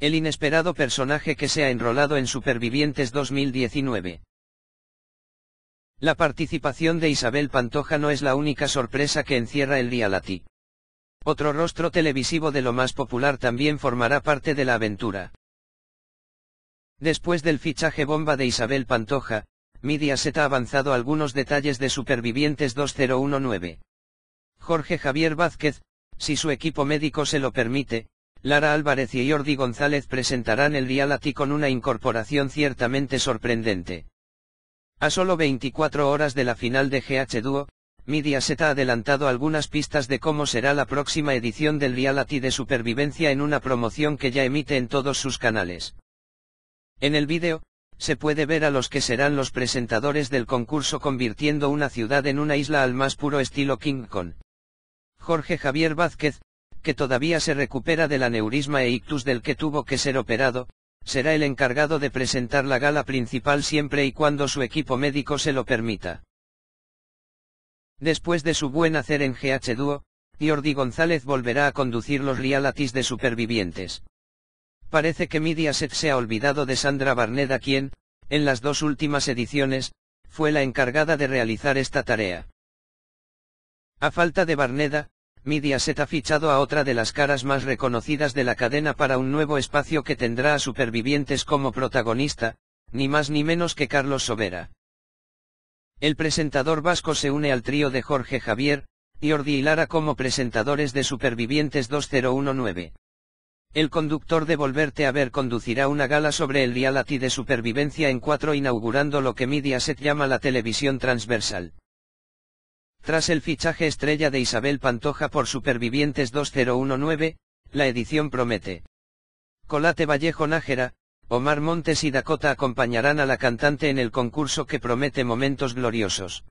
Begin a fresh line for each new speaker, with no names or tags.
el inesperado personaje que se ha enrolado en Supervivientes 2019. La participación de Isabel Pantoja no es la única sorpresa que encierra el reality. Otro rostro televisivo de lo más popular también formará parte de la aventura. Después del fichaje bomba de Isabel Pantoja, Mediaset ha avanzado algunos detalles de Supervivientes 2019. Jorge Javier Vázquez, si su equipo médico se lo permite, Lara Álvarez y Jordi González presentarán el reality con una incorporación ciertamente sorprendente. A solo 24 horas de la final de GH Duo, Mediaset ha adelantado algunas pistas de cómo será la próxima edición del reality de supervivencia en una promoción que ya emite en todos sus canales. En el vídeo, se puede ver a los que serán los presentadores del concurso convirtiendo una ciudad en una isla al más puro estilo King Kong. Jorge Javier Vázquez, que todavía se recupera del aneurisma e ictus del que tuvo que ser operado, será el encargado de presentar la gala principal siempre y cuando su equipo médico se lo permita. Después de su buen hacer en GH Duo, Jordi González volverá a conducir los realities de supervivientes. Parece que Mediaset se ha olvidado de Sandra Barneda quien, en las dos últimas ediciones, fue la encargada de realizar esta tarea. A falta de Barneda, Mediaset ha fichado a otra de las caras más reconocidas de la cadena para un nuevo espacio que tendrá a supervivientes como protagonista, ni más ni menos que Carlos Sobera. El presentador vasco se une al trío de Jorge Javier, y y Lara como presentadores de Supervivientes 2019. El conductor de Volverte a ver conducirá una gala sobre el reality de supervivencia en 4 inaugurando lo que Mediaset llama la televisión transversal. Tras el fichaje estrella de Isabel Pantoja por Supervivientes 2019, la edición promete. Colate Vallejo Nájera, Omar Montes y Dakota acompañarán a la cantante en el concurso que promete momentos gloriosos.